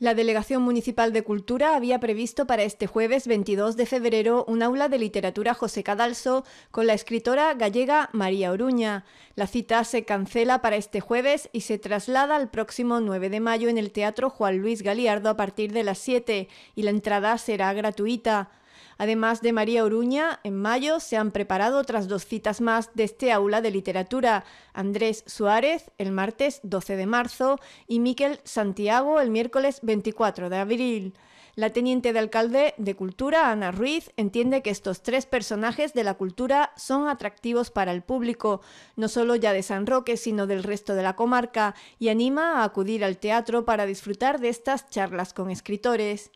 La Delegación Municipal de Cultura había previsto para este jueves 22 de febrero un aula de literatura José Cadalso con la escritora gallega María Oruña. La cita se cancela para este jueves y se traslada al próximo 9 de mayo en el Teatro Juan Luis Galiardo a partir de las 7 y la entrada será gratuita. Además de María Oruña, en mayo se han preparado otras dos citas más de este aula de literatura. Andrés Suárez, el martes 12 de marzo, y Miquel Santiago, el miércoles 24 de abril. La teniente de alcalde de Cultura, Ana Ruiz, entiende que estos tres personajes de la cultura son atractivos para el público, no solo ya de San Roque, sino del resto de la comarca, y anima a acudir al teatro para disfrutar de estas charlas con escritores.